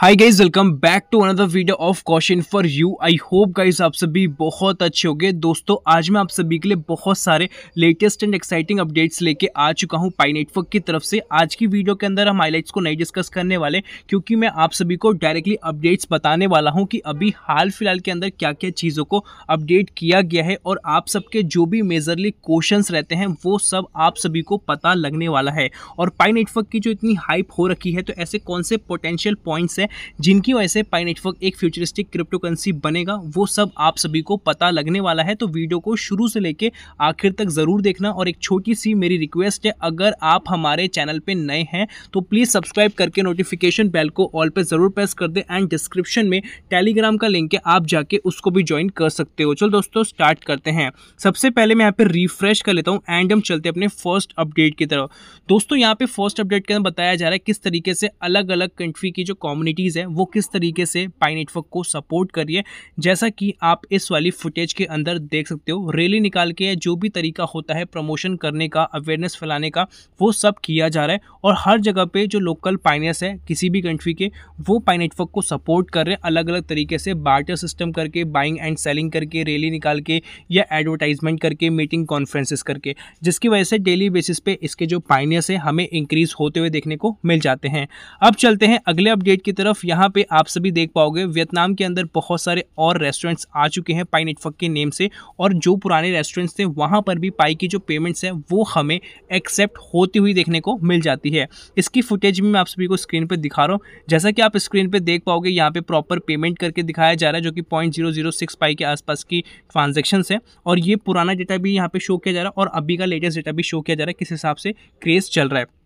hi guys welcome back to another video of question for you I hope guys आप सभी बहुत अच्छे होंगे दोस्तों आज मैं आप सभी के लिए बहुत सारे लेटेस्ट एंड एक्साइटिंग अपडेट्स लेके आ चुका हूँ पाई नेटवर्क की तरफ से आज की वीडियो के अंदर हम हाईलाइट्स को नहीं डिस्कस करने वाले क्योंकि मैं आप सभी को डायरेक्टली अपडेट्स बताने वाला हूँ कि अभी हाल फिलहाल के अंदर क्या क्या चीज़ों को अपडेट किया गया है और आप सबके जो भी मेजरली क्वेश्चन रहते हैं वो सब आप सभी को पता लगने वाला है और पाई नेटवर्क की जो इतनी हाइप हो रखी है तो ऐसे कौन से पोटेंशियल पॉइंट्स हैं हैं जिनकी वजह से पाई नेटवर्क एक फ्यूचरिस्टिक क्रिप्टो करेंसी बनेगा वो सब आप सभी को पता लगने वाला है तो वीडियो को शुरू से लेकर आखिर तक ज़रूर देखना और एक छोटी सी मेरी रिक्वेस्ट है अगर आप हमारे चैनल पर नए हैं तो प्लीज़ सब्सक्राइब करके नोटिफिकेशन बेल को ऑल पर ज़रूर प्रेस कर दें एंड डिस्क्रिप्शन में टेलीग्राम का लिंक है आप जाके उसको भी ज्वाइन कर सकते हो चलो दोस्तों स्टार्ट करते हैं सबसे पहले मैं यहाँ पे रिफ्रेश कर लेता हूँ एंड हम चलते अपने फर्स्ट अपडेट की तरफ दोस्तों यहाँ पे फर्स्ट अपडेट के अंदर बताया जा रहा है किस तरीके से अलग अलग कंट्री की जो कॉम्युनिटी एक्टिविटीज़ है वो किस तरीके से पाई नेटवर्क को सपोर्ट कर रही है जैसा कि आप इस वाली फुटेज के अंदर देख सकते हो रैली निकाल के जो भी तरीका होता है प्रमोशन करने का अवेयरनेस फैलाने का वो सब किया जा रहा है और हर जगह पर जो लोकल पाइनियस है किसी भी कंट्री के वो पाई नेटवर्क को सपोर्ट कर रहे हैं अलग अलग तरीके से बार्टर सिस्टम करके बाइंग एंड सेलिंग करके रैली निकाल के या एडवर्टाइजमेंट करके मीटिंग कॉन्फ्रेंसेस करके जिसकी वजह से डेली बेसिस पे इसके जो पाइनियस है हमें इंक्रीज होते हुए देखने को मिल जाते हैं अब चलते हैं अगले अपडेट की तरफ तरफ यहाँ पे आप सभी देख पाओगे वियतनाम के अंदर बहुत सारे और रेस्टोरेंट्स आ चुके हैं पाई नेटवर्क के नेम से और जो पुराने रेस्टोरेंट्स थे वहाँ पर भी पाई की जो पेमेंट्स हैं वो हमें एक्सेप्ट होती हुई देखने को मिल जाती है इसकी फुटेज भी मैं आप सभी को स्क्रीन पर दिखा रहा हूँ जैसा कि आप स्क्रीन पर देख पाओगे यहाँ पर प्रॉपर पेमेंट करके दिखाया जा रहा है जो कि पॉइंट पाई के आसपास की ट्रांजेक्शन है और ये पुराना डेटा भी यहाँ पर शो किया जा रहा है और अभी का लेटेस्ट डेटा भी शो किया जा रहा है किस हिसाब से क्रेज चल रहा है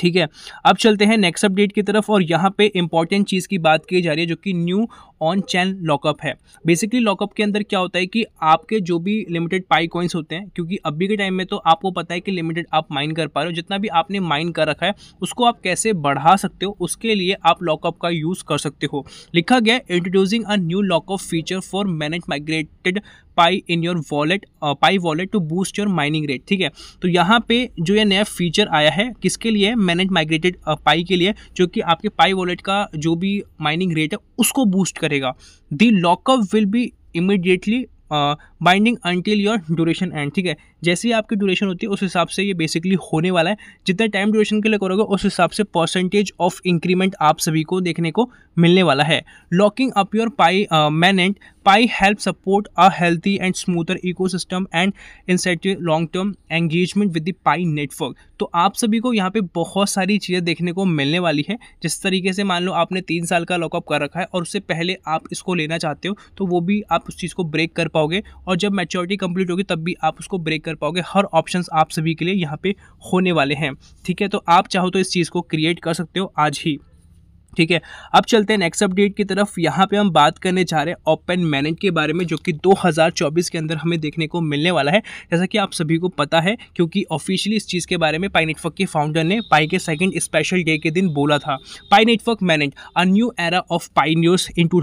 ठीक है अब चलते हैं नेक्स्ट अपडेट की तरफ और यहाँ पे इंपॉर्टेंट चीज़ की बात की जा रही है जो कि न्यू ऑन चैन लॉकअप है बेसिकली लॉकअप के अंदर क्या होता है कि आपके जो भी लिमिटेड पाई कॉइन्स होते हैं क्योंकि अभी के टाइम में तो आपको पता है कि लिमिटेड आप माइन कर पा रहे हो जितना भी आपने माइन कर रखा है उसको आप कैसे बढ़ा सकते हो उसके लिए आप लॉकअप का यूज़ कर सकते हो लिखा गया introducing a new lockup feature for mainnet migrated Pi in your wallet Pi wallet to boost your mining rate ठीक है तो यहाँ पे जो ये नया फीचर आया है किसके लिए मैनेज माइग्रेटेड पाई के लिए जो कि आपके पाई वॉलेट का जो भी माइनिंग रेट है उसको बूस्ट करें करेगा the lockup will be immediately binding until your duration end ठीक है जैसे ही आपकी ड्यूरेशन होती है उस हिसाब से ये बेसिकली होने वाला है जितना टाइम ड्यूरेशन के लिए करोगे उस हिसाब से परसेंटेज ऑफ इंक्रीमेंट आप सभी को देखने को मिलने वाला है locking up your Pi mainnet Pi help support a healthy and smoother ecosystem and incentive long term engagement with the Pi network तो आप सभी को यहाँ पे बहुत सारी चीज़ें देखने को मिलने वाली है जिस तरीके से मान लो आपने तीन साल का लॉकअप कर रखा है और उससे पहले आप इसको लेना चाहते हो तो वो भी आप उस चीज़ को ब्रेक कर पाओगे और जब मेच्योरिटी कंप्लीट होगी तब भी आप उसको ब्रेक कर कर पाओगे हर ऑप्शंस आप सभी के लिए यहाँ पे होने वाले हैं ठीक है तो आप चाहो तो इस चीज़ को क्रिएट कर सकते हो आज ही ठीक है अब चलते हैं नेक्स्ट अपडेट की तरफ यहाँ पे हम बात करने जा रहे हैं ओपन मैनेज के बारे में जो कि 2024 के अंदर हमें देखने को मिलने वाला है जैसा कि आप सभी को पता है क्योंकि ऑफिशियली इस चीज़ के बारे में पाई नेटवर्क के फाउंडर ने पाई के सेकंड स्पेशल डे के दिन बोला था Pi network mainnet a new era of Pi news in two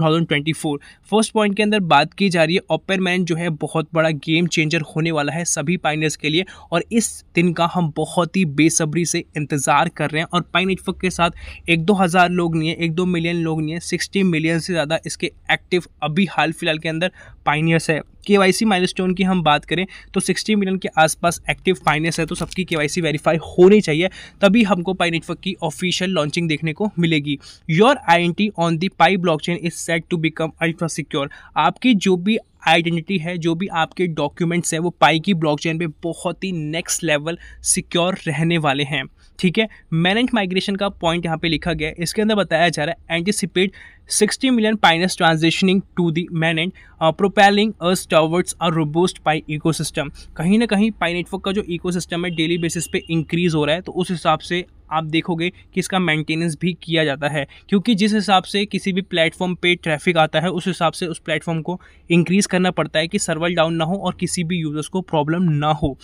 first point के अंदर बात की जा रही है ओपन मैनेज जो है बहुत बड़ा गेम चेंजर होने वाला है सभी पाइनियर्स के लिए और इस दिन का हम बहुत ही बेसब्री से इंतज़ार कर रहे हैं और पाई नेटवर्क के साथ एक दो हज़ार लोग नहीं है एक दो मिलियन लोग नहीं है सिक्सटी मिलियन से ज़्यादा इसके एक्टिव अभी हाल फिलहाल के अंदर पाइनियर्स है के वाई माइलस्टोन की हम बात करें तो 60 मिलियन के आसपास एक्टिव पाइनेस है तो सबकी के वाई वेरीफाई होनी चाहिए तभी हमको पाई नेटवर्क की ऑफिशियल लॉन्चिंग देखने को मिलेगी your eye on the Pi blockchain is set to become ultra secure आपकी जो भी आइडेंटिटी है जो भी आपके डॉक्यूमेंट्स हैं वो पाई की ब्लॉकचेन पे बहुत ही नेक्स्ट लेवल सिक्योर रहने वाले हैं ठीक है मैनेज माइग्रेशन का पॉइंट यहाँ पे लिखा गया है इसके अंदर बताया जा रहा है anticipate 60 million pioneers transitioning to the mainnet propelling us towards our robust Pi ecosystem कहीं ना कहीं पाई नेटवर्क का जो इकोसिस्टम है डेली बेसिस पे इंक्रीज हो रहा है तो उस हिसाब से आप देखोगे कि इसका मेंटेनेंस भी किया जाता है क्योंकि जिस हिसाब से किसी भी प्लेटफॉर्म पे ट्रैफिक आता है उस हिसाब से उस प्लेटफॉर्म को इंक्रीज़ करना पड़ता है कि सर्वर डाउन ना हो और किसी भी यूज़र्स को प्रॉब्लम ना हो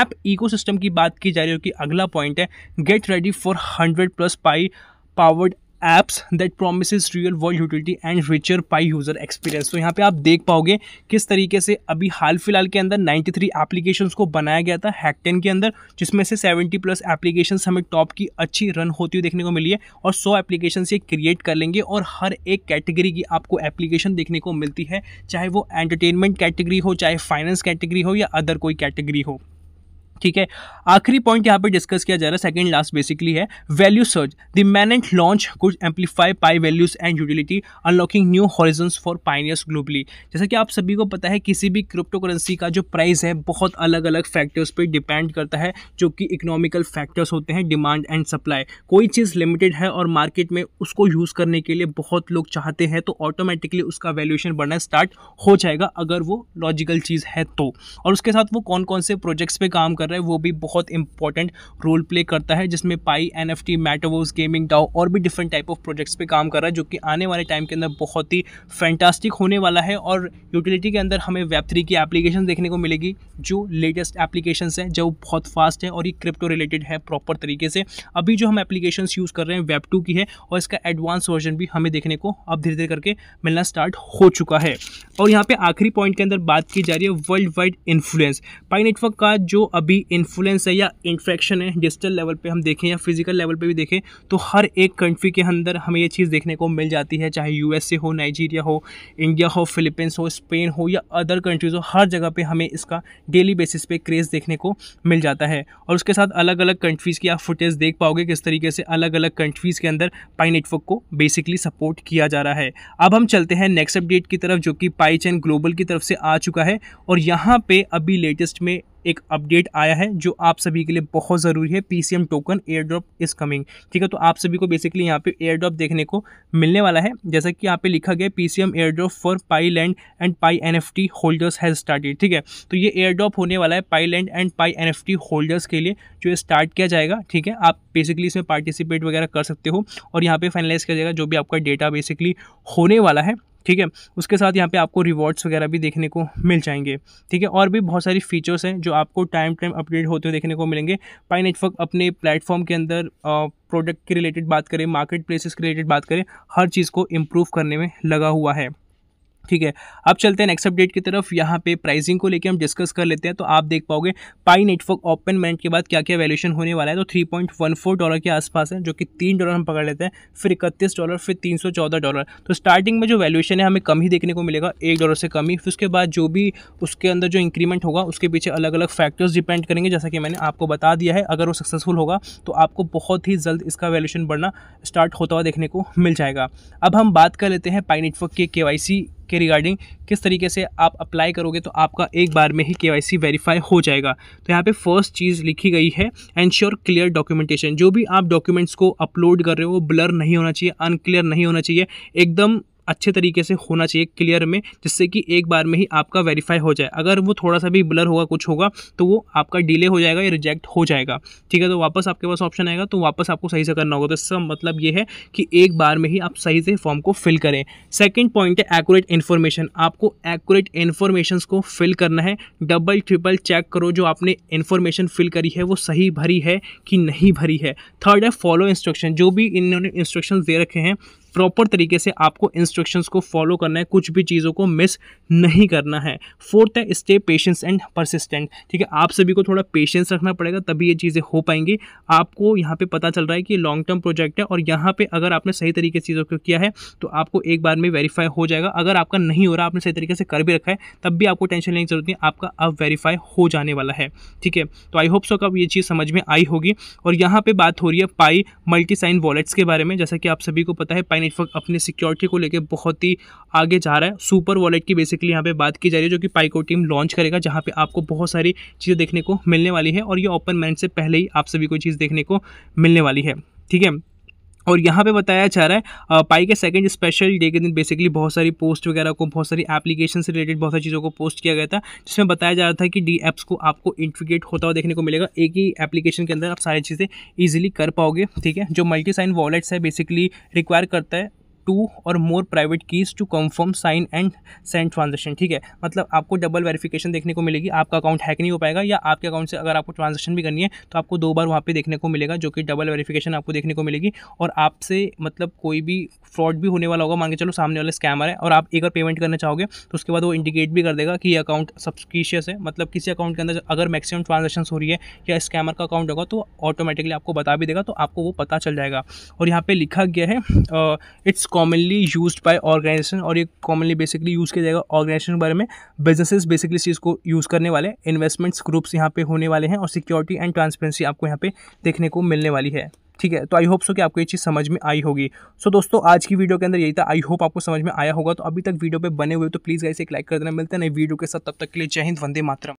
ऐप इकोसिस्टम की बात की जा रही है कि अगला पॉइंट है get ready for hundred plus Pi powered apps that promise real world utility and richer Pi user experience तो यहाँ पे आप देख पाओगे किस तरीके से अभी हाल फिलहाल के अंदर 93 थ्री एप्लीकेशन को बनाया गया था हैकटेन के अंदर जिसमें से 70 प्लस एप्लीकेशन हमें टॉप की अच्छी रन होती हुई देखने को मिली है और 100 एप्लीकेशन ये क्रिएट कर लेंगे और हर एक कैटेगरी की आपको एप्लीकेशन देखने को मिलती है चाहे वो एंटरटेनमेंट कैटेगरी हो चाहे फाइनेंस कैटेगरी हो या अदर कोई कैटेगरी हो ठीक है आखिरी पॉइंट यहाँ पे डिस्कस किया जा रहा है सेकंड लास्ट बेसिकली है value search the mainnet launch कुछ amplify Pi values and utility unlocking new horizon for pioneers globally जैसा कि आप सभी को पता है किसी भी क्रिप्टो करेंसी का जो प्राइस है बहुत अलग अलग फैक्टर्स पर डिपेंड करता है जो कि इकोनॉमिकल फैक्टर्स होते हैं डिमांड एंड सप्लाई कोई चीज़ लिमिटेड है और मार्केट में उसको यूज़ करने के लिए बहुत लोग चाहते हैं तो ऑटोमेटिकली उसका वैल्यूएशन बढ़ना स्टार्ट हो जाएगा अगर वो लॉजिकल चीज़ है तो और उसके साथ वो कौन कौन से प्रोजेक्ट्स पर काम कर कर रहा है वो भी बहुत इंपॉर्टेंट रोल प्ले करता है जिसमें Pi N F T metaverse gaming DAO और भी डिफरेंट टाइप ऑफ प्रोजेक्ट्स पे काम कर रहा है जो कि आने वाले टाइम के अंदर बहुत ही फैंटास्टिक होने वाला है और यूटिलिटी के अंदर हमें वेब थ्री की एप्लीकेशन देखने को मिलेगी जो लेटेस्ट एप्लीकेशन है जो बहुत फास्ट है और ये क्रिप्टो रिलेटेड है प्रॉपर तरीके से अभी जो हम एप्लीकेशन यूज़ कर रहे हैं वेब टू की है और इसका एडवांस वर्जन भी हमें देखने को अब धीरे धीरे करके मिलना स्टार्ट हो चुका है और यहाँ पे आखिरी पॉइंट के अंदर बात की जा रही है worldwide influence Pi network का जो अभी भी इन्फ्लुएंस है या इन्फेक्शन है डिजिटल लेवल पे हम देखें या फिजिकल लेवल पे भी देखें तो हर एक कंट्री के अंदर हमें ये चीज़ देखने को मिल जाती है चाहे यू हो नाइजीरिया हो इंडिया हो फिलीपींस हो स्पेन हो या अदर कंट्रीज़ हो हर जगह पर हमें इसका डेली बेसिस पे क्रेज़ देखने को मिल जाता है और उसके साथ अलग अलग कंट्रीज़ की आप फुटेज देख पाओगे किस तरीके से अलग अलग कंट्रीज़ के अंदर पाई नेटवर्क को बेसिकली सपोर्ट किया जा रहा है अब हम चलते हैं नेक्स्ट अपडेट की तरफ जो कि पाई चैन ग्लोबल की तरफ से आ चुका है और यहाँ पे अभी लेटेस्ट में एक अपडेट आया है जो आप सभी के लिए बहुत ज़रूरी है Pi token airdrop is coming ठीक है तो आप सभी को बेसिकली यहाँ पे एयर ड्रॉप देखने को मिलने वाला है जैसा कि यहाँ पे लिखा गया P M air drop for Pi land and Pi T holders has started ठीक है तो ये एयर ड्रॉप होने वाला है Pi land and Pi T holders के लिए जो स्टार्ट किया जाएगा ठीक है आप बेसिकली इसमें पार्टिसिपेट वगैरह कर सकते हो और यहाँ पर फाइनलाइज किया जाएगा जो भी आपका डेटा बेसिकली होने वाला है ठीक है उसके साथ यहाँ पे आपको रिवॉर्ड्स वगैरह भी देखने को मिल जाएंगे ठीक है और भी बहुत सारी फीचर्स हैं जो आपको टाइम टाइम अपडेट होते हुए देखने को मिलेंगे पाई नेटवर्क अपने प्लेटफॉर्म के अंदर प्रोडक्ट के रिलेटेड बात करें मार्केट प्लेसेस के रिलेटेड बात करें हर चीज़ को इम्प्रूव करने में लगा हुआ है ठीक है अब चलते हैं नेक्स्ट अपडेट की तरफ यहाँ पे प्राइसिंग को लेकर हम डिस्कस कर लेते हैं तो आप देख पाओगे पाई नेटवर्क ओपन मेंट के बाद क्या क्या वैल्यूशन होने वाला है तो three point one four dollar के आसपास है जो कि तीन डॉलर हम पकड़ लेते हैं फिर इकतीस डॉलर फिर तीन सौ चौदह डॉलर तो स्टार्टिंग में जो वैल्यूशन है हमें कम ही देखने को मिलेगा एक डॉलर से कम ही फिर उसके बाद जो भी उसके अंदर जो इंक्रीमेंट होगा उसके पीछे अलग अलग फैक्टर्स डिपेंड करेंगे जैसा कि मैंने आपको बता दिया है अगर वो सक्सेसफुल होगा तो आपको बहुत ही जल्द इसका वैल्यूशन बढ़ना स्टार्ट होता हुआ देखने को मिल जाएगा अब हम बात कर लेते हैं पाई नेटवर्क के के के रिगार्डिंग किस तरीके से आप अप्लाई करोगे तो आपका एक बार में ही के वेरीफाई हो जाएगा तो यहाँ पे फर्स्ट चीज़ लिखी गई है एनश्योर क्लियर डॉक्यूमेंटेशन जो भी आप डॉक्यूमेंट्स को अपलोड कर रहे हो वो ब्लर नहीं होना चाहिए अनक्लियर नहीं होना चाहिए एकदम अच्छे तरीके से होना चाहिए क्लियर में जिससे कि एक बार में ही आपका वेरीफाई हो जाए अगर वो थोड़ा सा भी ब्लर होगा कुछ होगा तो वो आपका डिले हो जाएगा या रिजेक्ट हो जाएगा ठीक है तो वापस आपके पास ऑप्शन आएगा तो वापस आपको सही से करना होगा तो इसका मतलब ये है कि एक बार में ही आप सही से फॉर्म को फिल करें सेकेंड पॉइंट है एकूरेट इन्फॉर्मेशन आपको एकूरेट इन्फॉर्मेशन को फिल करना है डबल ट्रिपल चेक करो जो आपने इन्फॉर्मेशन फिल करी है वो सही भरी है कि नहीं भरी है थर्ड है फॉलो इंस्ट्रक्शन जो भी इन्होंने इंस्ट्रक्शन दे रखे हैं प्रॉपर तरीके से आपको इंस्ट्रक्शंस को फॉलो करना है कुछ भी चीज़ों को मिस नहीं करना है फोर्थ है स्टे पेशेंस एंड परसिस्टेंट ठीक है आप सभी को थोड़ा पेशेंस रखना पड़ेगा तभी ये चीज़ें हो पाएंगी आपको यहाँ पे पता चल रहा है कि लॉन्ग टर्म प्रोजेक्ट है और यहाँ पे अगर आपने सही तरीके से चीज़ों को किया है तो आपको एक बार में वेरीफाई हो जाएगा अगर आपका नहीं हो रहा आपने सही तरीके से कर भी रखा है तब भी आपको टेंशन लेने की जरूरत नहीं आपका अब वेरीफाई हो जाने वाला है ठीक है तो आई होप सो कब ये चीज़ समझ में आई होगी और यहाँ पर बात हो रही है पाई मल्टी साइन वॉलेट्स के बारे में जैसा कि आप सभी को पता है पाई DeFi नेटवर्क अपनी सिक्योरिटी को लेकर बहुत ही आगे जा रहा है सुपर वॉलेट की बेसिकली यहाँ पे बात की जा रही है जो कि पाइको टीम लॉन्च करेगा जहाँ पे आपको बहुत सारी चीज़ें देखने को मिलने वाली है और ये ओपन मैन से पहले ही आप सभी को चीज़ देखने को मिलने वाली है ठीक है और यहाँ पे बताया जा रहा है पाई के सेकंड स्पेशल डे के दिन बेसिकली बहुत सारी पोस्ट वगैरह को बहुत सारी एप्लीकेशन से रिलेटेड बहुत सारी चीज़ों को पोस्ट किया गया था जिसमें बताया जा रहा था कि डी एप्स को आपको इंट्रीगेट होता हुआ देखने को मिलेगा एक ही एप्लीकेशन के अंदर आप सारी चीज़ें ईजिली कर पाओगे ठीक है जो मल्टी साइन वॉलेट्स है बेसिकली रिक्वायर करता है टू और more private keys to confirm sign and send transaction ठीक है मतलब आपको डबल वेरिफिकेशन देखने को मिलेगी आपका अकाउंट हैक नहीं हो पाएगा या आपके अकाउंट से अगर आपको ट्रांजेक्शन भी करनी है तो आपको दो बार वहाँ पर देखने को मिलेगा जो कि डबल वेरीफिकेशन आपको देखने को मिलेगी और आपसे मतलब कोई भी फ्रॉड भी होने वाला होगा मान के चलो सामने वाला स्कैमर है और आप एक बार पेमेंट करना चाहोगे तो उसके बाद वो इंडिकेट भी कर देगा कि ये अकाउंट सब्सक्रीशियस है मतलब किसी अकाउंट के अंदर अगर मैक्सिमम ट्रांजेक्शन हो रही है या स्कैमर का अकाउंट होगा तो ऑटोमेटिकली आपको बता भी देगा तो आपको वो पता चल जाएगा और यहाँ पे लिखा गया है it's uh, commonly use by organization और ये कॉमनली बेसिकली यूज़ किया जाएगा ऑर्गेनाइजेशन के बारे में बिजनेसेस बेसिकली चीज़ को यूज़ करने वाले इन्वेस्टमेंट्स ग्रुप्स यहाँ पे होने वाले हैं और सिक्योरिटी एंड ट्रांसपेरेंसी आपको यहाँ पे देखने को मिलने वाली है ठीक है तो आई होप सो कि आपको ये चीज़ समझ में आई होगी सो so, दोस्तों आज की वीडियो के अंदर यही था आई होप आपको समझ में आया होगा तो अभी तक वीडियो पे बने हुए तो प्लीज़ गाइस एक लाइक कर देना मिलते हैं नई वीडियो के साथ तब तक के लिए जय हिंद वंदे मातरम